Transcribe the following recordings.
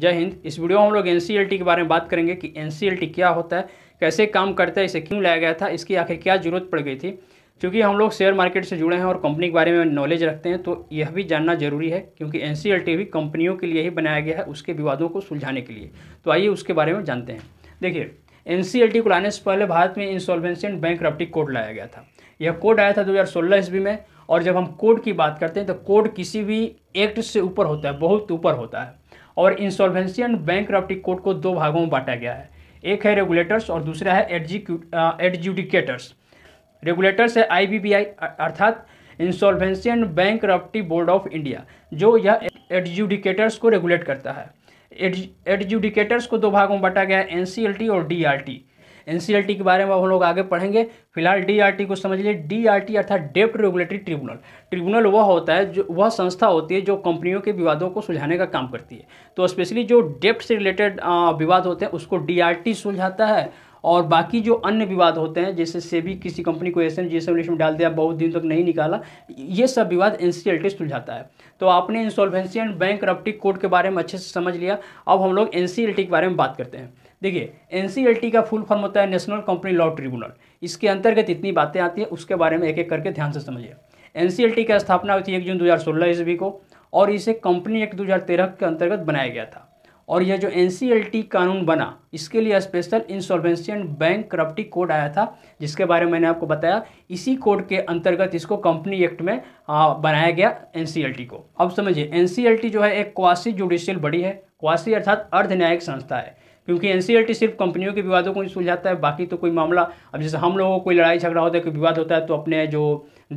जय हिंद इस वीडियो में हम लोग एन के बारे में बात करेंगे कि एन क्या होता है कैसे काम करता है इसे क्यों लाया गया था इसकी आखिर क्या ज़रूरत पड़ गई थी क्योंकि हम लोग शेयर मार्केट से जुड़े हैं और कंपनी के बारे में नॉलेज रखते हैं तो यह भी जानना जरूरी है क्योंकि एन भी कंपनियों के लिए ही बनाया गया है उसके विवादों को सुलझाने के लिए तो आइए उसके बारे में जानते हैं देखिए एन को लाने से पहले भारत में इंसॉल्वेंसी एंड बैंक कोड लाया गया था यह कोड आया था दो ईस्वी में और जब हम कोड की बात करते हैं तो कोड किसी भी एक्ट से ऊपर होता है बहुत ऊपर होता है और इंसॉल्वेंसी एंड बैंक कोड को दो भागों में बांटा गया है एक है रेगुलेटर्स और दूसरा है एडजुडिकेटर्स रेगुलेटर्स है आई बी बी आई अर्थात insolvency and bank board of India जो यह एडजुडिकेटर्स को रेगुलेट करता है एडजुडिकेटर्स को दो भागों में बांटा गया है एन और डी एन के बारे में हम लोग आगे पढ़ेंगे फिलहाल डी को समझ लीजिए डी अर्थात डेप्ट रेगुलेटरी ट्रिब्यूनल ट्रिब्यूनल वह होता है जो वह संस्था होती है जो कंपनियों के विवादों को सुलझाने का काम करती है तो स्पेशली जो डेप्ट से रिलेटेड विवाद होते हैं उसको डी सुलझाता है और बाकी जो अन्य विवाद होते हैं जैसे सेबी किसी कंपनी को ऐसे जैसे लिस्ट में डाल दिया बहुत दिन तक नहीं निकाला ये सब विवाद एन सी सुलझाता है तो आपने insolvency and bankruptcy code के बारे में अच्छे से समझ लिया अब हम लोग एन के बारे में बात करते हैं देखिए एन का फुल फॉर्म होता है नेशनल कंपनी लॉ ट्रिब्यूनल इसके अंतर्गत इतनी बातें आती है उसके बारे में एक एक करके ध्यान से समझिए एन की स्थापना हुई थी एक जून दो हज़ार ईस्वी को और इसे कंपनी एक्ट दो के अंतर्गत बनाया गया था और यह जो एन कानून बना इसके लिए special insolvency and bankruptcy code आया था जिसके बारे में मैंने आपको बताया इसी कोड के अंतर्गत इसको कंपनी एक्ट में आ, बनाया गया एन को अब समझिए एन जो है एक क्वासी जुडिशियल बड़ी है क्वासी अर्थात अर्ध न्यायिक संस्था है क्योंकि एन सिर्फ कंपनियों के विवादों को ही सुलझाता है बाकी तो कोई मामला अब जैसे हम लोगों को कोई लड़ाई झगड़ा होता है कोई विवाद होता है तो अपने जो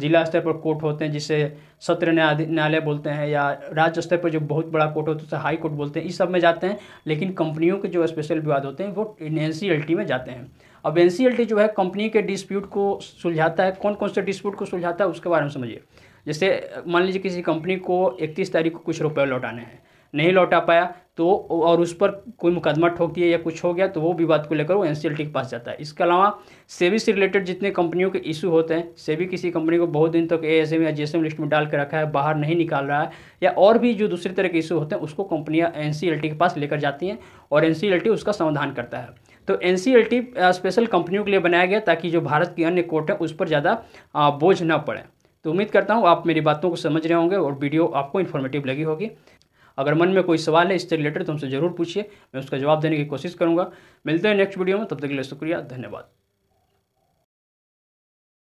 जिला स्तर पर कोर्ट होते हैं जिसे सत्र न्यायालय बोलते हैं या राज्य स्तर पर जो बहुत बड़ा कोर्ट होता है उसे हाई कोर्ट बोलते हैं इस सब में जाते हैं लेकिन कंपनियों के जो स्पेशल विवाद होते हैं वो एन में जाते हैं अब एन जो है कंपनी के डिस्प्यूट को सुलझाता है कौन कौन से डिस्प्यूट को सुलझाता है उसके बारे में समझिए जैसे मान लीजिए किसी कंपनी को इकतीस तारीख को कुछ रुपये लौटाने हैं नहीं लौटा पाया तो और उस पर कोई मुकदमा ठोक दिया या कुछ हो गया तो वो विवाद को लेकर वो एन के पास जाता है इसके अलावा सेवी से रिलेटेड जितने कंपनियों के इशू होते हैं सेवी किसी कंपनी को बहुत दिन तक ए एस एम या जी लिस्ट में डाल के रखा है बाहर नहीं निकाल रहा है या और भी जो दूसरे तरह के इशू होते हैं उसको कंपनियाँ एन के पास लेकर जाती हैं और एन उसका समाधान करता है तो एन स्पेशल कंपनियों के लिए बनाया गया ताकि जो भारत की अन्य कोर्ट है उस पर ज़्यादा बोझ न पड़े तो उम्मीद करता हूँ आप मेरी बातों को समझ रहे होंगे और वीडियो आपको इन्फॉर्मेटिव लगी होगी अगर मन में कोई सवाल है इससे रिलेटेड तो हमसे ज़रूर पूछिए मैं उसका जवाब देने की कोशिश करूँगा मिलते हैं नेक्स्ट वीडियो में तब तक के लिए शुक्रिया धन्यवाद